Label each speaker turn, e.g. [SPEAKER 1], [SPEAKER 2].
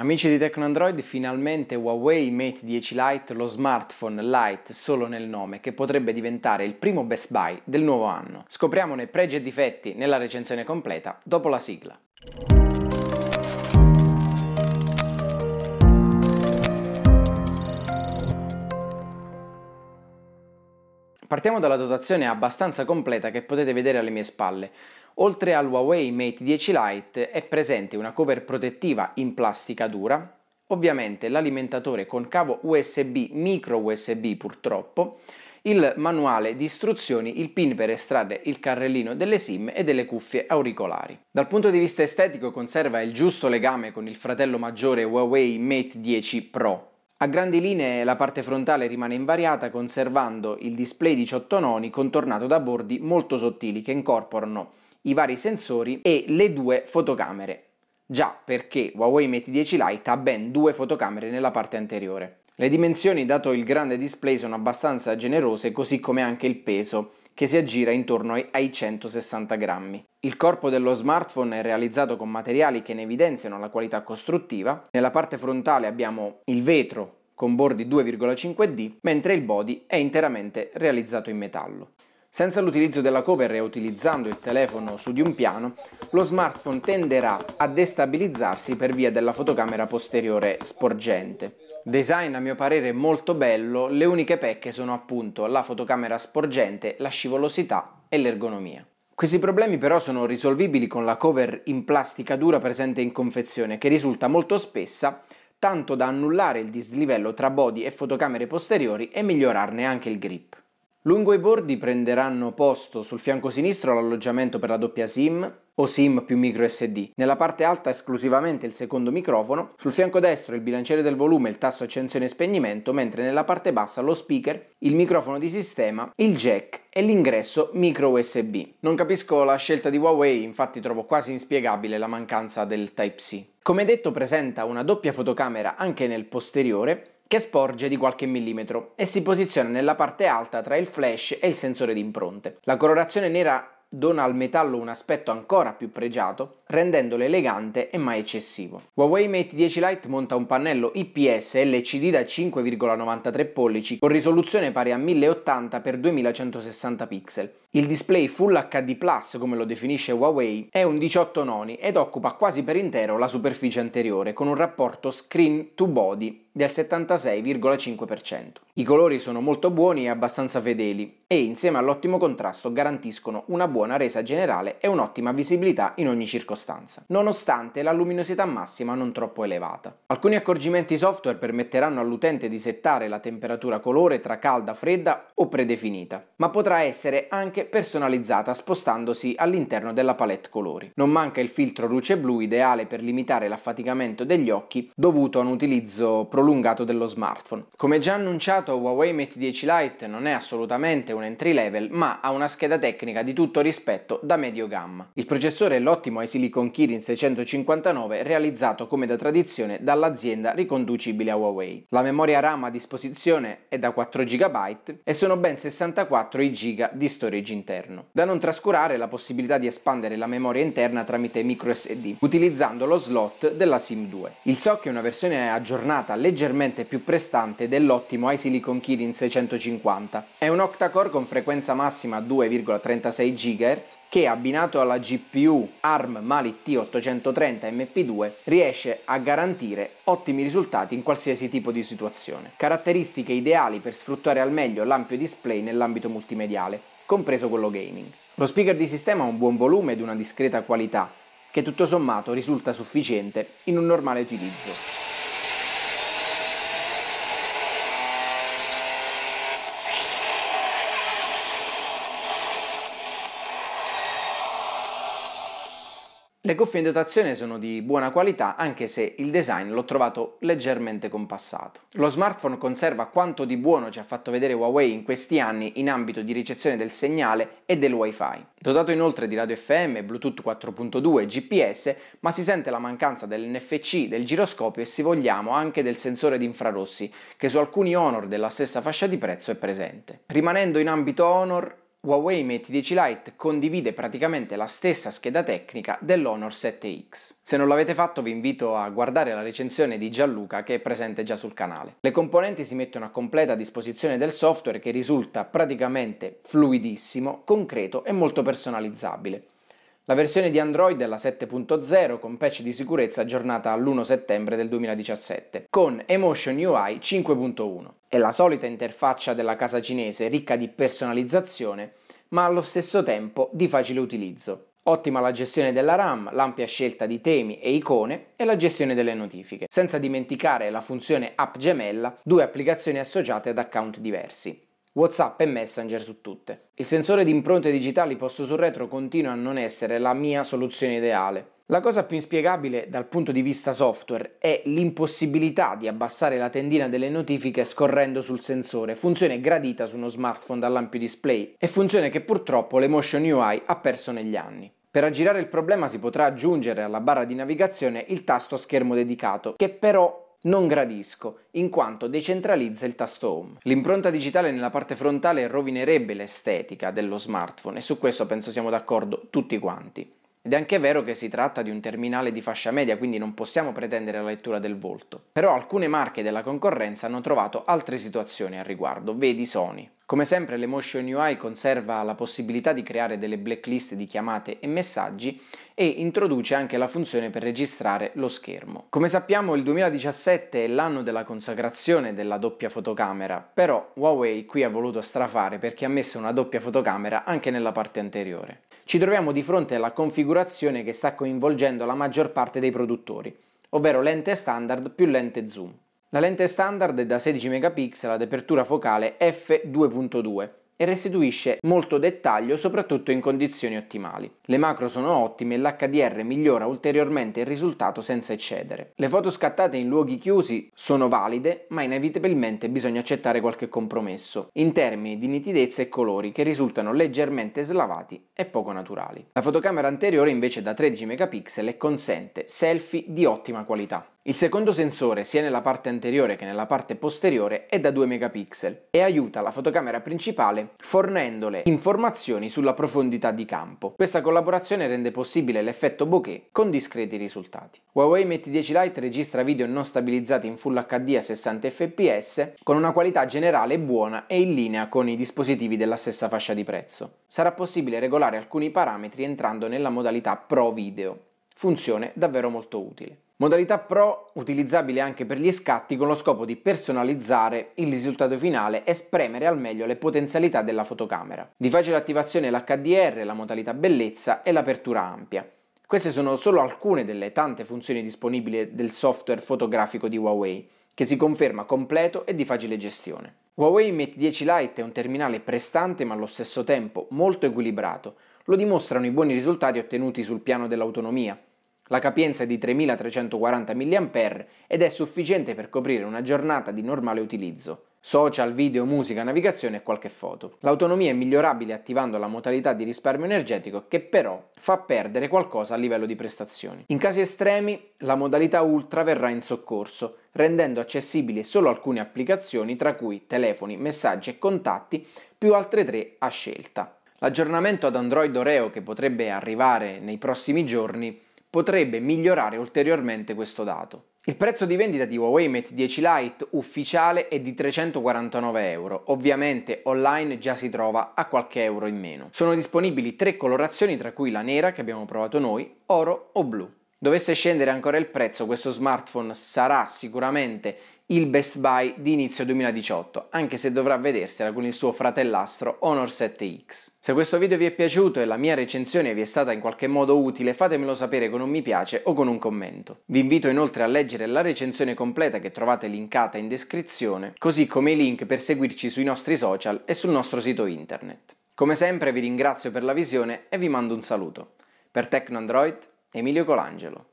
[SPEAKER 1] Amici di Tecno Android, finalmente Huawei Mate 10 Lite, lo smartphone Lite solo nel nome, che potrebbe diventare il primo best buy del nuovo anno. Scopriamone pregi e difetti nella recensione completa dopo la sigla. Partiamo dalla dotazione abbastanza completa che potete vedere alle mie spalle. Oltre al Huawei Mate 10 Lite è presente una cover protettiva in plastica dura, ovviamente l'alimentatore con cavo USB micro USB purtroppo, il manuale di istruzioni, il pin per estrarre il carrellino delle SIM e delle cuffie auricolari. Dal punto di vista estetico conserva il giusto legame con il fratello maggiore Huawei Mate 10 Pro. A grandi linee la parte frontale rimane invariata conservando il display 18 noni contornato da bordi molto sottili che incorporano i vari sensori e le due fotocamere. Già perché Huawei Mate 10 Lite ha ben due fotocamere nella parte anteriore. Le dimensioni, dato il grande display, sono abbastanza generose, così come anche il peso, che si aggira intorno ai 160 grammi. Il corpo dello smartphone è realizzato con materiali che ne evidenziano la qualità costruttiva. Nella parte frontale abbiamo il vetro con bordi 2,5D, mentre il body è interamente realizzato in metallo. Senza l'utilizzo della cover e utilizzando il telefono su di un piano, lo smartphone tenderà a destabilizzarsi per via della fotocamera posteriore sporgente. Design a mio parere molto bello, le uniche pecche sono appunto la fotocamera sporgente, la scivolosità e l'ergonomia. Questi problemi però sono risolvibili con la cover in plastica dura presente in confezione che risulta molto spessa tanto da annullare il dislivello tra body e fotocamere posteriori e migliorarne anche il grip. Lungo i bordi prenderanno posto sul fianco sinistro l'alloggiamento per la doppia SIM o SIM più micro SD, nella parte alta esclusivamente il secondo microfono, sul fianco destro il bilanciere del volume, e il tasto accensione e spegnimento, mentre nella parte bassa lo speaker, il microfono di sistema, il jack e l'ingresso micro USB. Non capisco la scelta di Huawei, infatti trovo quasi inspiegabile la mancanza del Type-C. Come detto presenta una doppia fotocamera anche nel posteriore che sporge di qualche millimetro e si posiziona nella parte alta tra il flash e il sensore di impronte. La colorazione nera dona al metallo un aspetto ancora più pregiato rendendolo elegante e mai eccessivo. Huawei Mate 10 Lite monta un pannello IPS LCD da 5,93 pollici con risoluzione pari a 1080x2160 pixel. Il display Full HD Plus, come lo definisce Huawei, è un 18 noni ed occupa quasi per intero la superficie anteriore con un rapporto screen to body del 76,5%. I colori sono molto buoni e abbastanza fedeli e insieme all'ottimo contrasto garantiscono una buona resa generale e un'ottima visibilità in ogni circostanza stanza, nonostante la luminosità massima non troppo elevata. Alcuni accorgimenti software permetteranno all'utente di settare la temperatura colore tra calda, fredda o predefinita, ma potrà essere anche personalizzata spostandosi all'interno della palette colori. Non manca il filtro luce blu ideale per limitare l'affaticamento degli occhi dovuto a un utilizzo prolungato dello smartphone. Come già annunciato, Huawei Mate 10 Lite non è assolutamente un entry level, ma ha una scheda tecnica di tutto rispetto da medio gamma. Il processore è l'ottimo Isilio di Conkirin 659 realizzato come da tradizione dall'azienda riconducibile a Huawei. La memoria RAM a disposizione è da 4 GB e sono ben 64 i GB di storage interno. Da non trascurare la possibilità di espandere la memoria interna tramite microSD utilizzando lo slot della SIM 2. Il SOC è una versione aggiornata leggermente più prestante dell'ottimo iSilicon Kirin 650. È un octa-core con frequenza massima 2,36 GHz che abbinato alla GPU ARM Mali T830 MP2 riesce a garantire ottimi risultati in qualsiasi tipo di situazione. Caratteristiche ideali per sfruttare al meglio l'ampio display nell'ambito multimediale, compreso quello gaming. Lo speaker di sistema ha un buon volume ed una discreta qualità, che tutto sommato risulta sufficiente in un normale utilizzo. Le cuffie in dotazione sono di buona qualità anche se il design l'ho trovato leggermente compassato. Lo smartphone conserva quanto di buono ci ha fatto vedere Huawei in questi anni in ambito di ricezione del segnale e del wifi. Dotato inoltre di radio FM, Bluetooth 4.2 e GPS, ma si sente la mancanza dell'NFC, del giroscopio e se vogliamo anche del sensore di infrarossi che su alcuni Honor della stessa fascia di prezzo è presente. Rimanendo in ambito Honor, Huawei Mate 10 Lite condivide praticamente la stessa scheda tecnica dell'Honor 7X. Se non l'avete fatto vi invito a guardare la recensione di Gianluca che è presente già sul canale. Le componenti si mettono a completa disposizione del software che risulta praticamente fluidissimo, concreto e molto personalizzabile. La versione di Android è la 7.0 con patch di sicurezza aggiornata all'1 settembre del 2017 con Emotion UI 5.1. È la solita interfaccia della casa cinese ricca di personalizzazione, ma allo stesso tempo di facile utilizzo. Ottima la gestione della RAM, l'ampia scelta di temi e icone e la gestione delle notifiche, senza dimenticare la funzione app gemella, due applicazioni associate ad account diversi. WhatsApp e Messenger su tutte. Il sensore di impronte digitali posto sul retro continua a non essere la mia soluzione ideale. La cosa più inspiegabile dal punto di vista software è l'impossibilità di abbassare la tendina delle notifiche scorrendo sul sensore, funzione gradita su uno smartphone dall'ampio display e funzione che purtroppo l'Emotion UI ha perso negli anni. Per aggirare il problema si potrà aggiungere alla barra di navigazione il tasto schermo dedicato, che però non gradisco, in quanto decentralizza il tasto home. L'impronta digitale nella parte frontale rovinerebbe l'estetica dello smartphone e su questo penso siamo d'accordo tutti quanti. Ed è anche vero che si tratta di un terminale di fascia media, quindi non possiamo pretendere la lettura del volto. Però alcune marche della concorrenza hanno trovato altre situazioni al riguardo, vedi Sony. Come sempre l'Emotion UI conserva la possibilità di creare delle blacklist di chiamate e messaggi e introduce anche la funzione per registrare lo schermo. Come sappiamo il 2017 è l'anno della consacrazione della doppia fotocamera, però Huawei qui ha voluto strafare perché ha messo una doppia fotocamera anche nella parte anteriore. Ci troviamo di fronte alla configurazione che sta coinvolgendo la maggior parte dei produttori, ovvero lente standard più lente zoom. La lente standard è da 16 megapixel ad apertura focale f2.2 e restituisce molto dettaglio soprattutto in condizioni ottimali. Le macro sono ottime e l'HDR migliora ulteriormente il risultato senza eccedere. Le foto scattate in luoghi chiusi sono valide, ma inevitabilmente bisogna accettare qualche compromesso in termini di nitidezza e colori che risultano leggermente slavati e poco naturali. La fotocamera anteriore invece è da 13 megapixel e consente selfie di ottima qualità. Il secondo sensore, sia nella parte anteriore che nella parte posteriore, è da 2 megapixel e aiuta la fotocamera principale fornendole informazioni sulla profondità di campo. Questa collaborazione rende possibile l'effetto bokeh con discreti risultati. Huawei Mate 10 Lite registra video non stabilizzati in Full HD a 60 fps con una qualità generale buona e in linea con i dispositivi della stessa fascia di prezzo. Sarà possibile regolare alcuni parametri entrando nella modalità Pro Video, funzione davvero molto utile. Modalità Pro utilizzabile anche per gli scatti con lo scopo di personalizzare il risultato finale e spremere al meglio le potenzialità della fotocamera. Di facile attivazione l'HDR, la modalità bellezza e l'apertura ampia. Queste sono solo alcune delle tante funzioni disponibili del software fotografico di Huawei, che si conferma completo e di facile gestione. Huawei Mate 10 Lite è un terminale prestante ma allo stesso tempo molto equilibrato. Lo dimostrano i buoni risultati ottenuti sul piano dell'autonomia, la capienza è di 3340 mAh ed è sufficiente per coprire una giornata di normale utilizzo social, video, musica, navigazione e qualche foto. L'autonomia è migliorabile attivando la modalità di risparmio energetico che però fa perdere qualcosa a livello di prestazioni. In casi estremi la modalità ultra verrà in soccorso, rendendo accessibili solo alcune applicazioni tra cui telefoni, messaggi e contatti, più altre tre a scelta. L'aggiornamento ad Android Oreo che potrebbe arrivare nei prossimi giorni potrebbe migliorare ulteriormente questo dato. Il prezzo di vendita di Huawei Mate 10 Lite ufficiale è di 349 euro, ovviamente online già si trova a qualche euro in meno. Sono disponibili tre colorazioni tra cui la nera che abbiamo provato noi, oro o blu. Dovesse scendere ancora il prezzo, questo smartphone sarà sicuramente il best buy di inizio 2018, anche se dovrà vedersela con il suo fratellastro Honor 7X. Se questo video vi è piaciuto e la mia recensione vi è stata in qualche modo utile, fatemelo sapere con un mi piace o con un commento. Vi invito inoltre a leggere la recensione completa che trovate linkata in descrizione, così come i link per seguirci sui nostri social e sul nostro sito internet. Come sempre vi ringrazio per la visione e vi mando un saluto. Per Tecno Android Emilio Colangelo.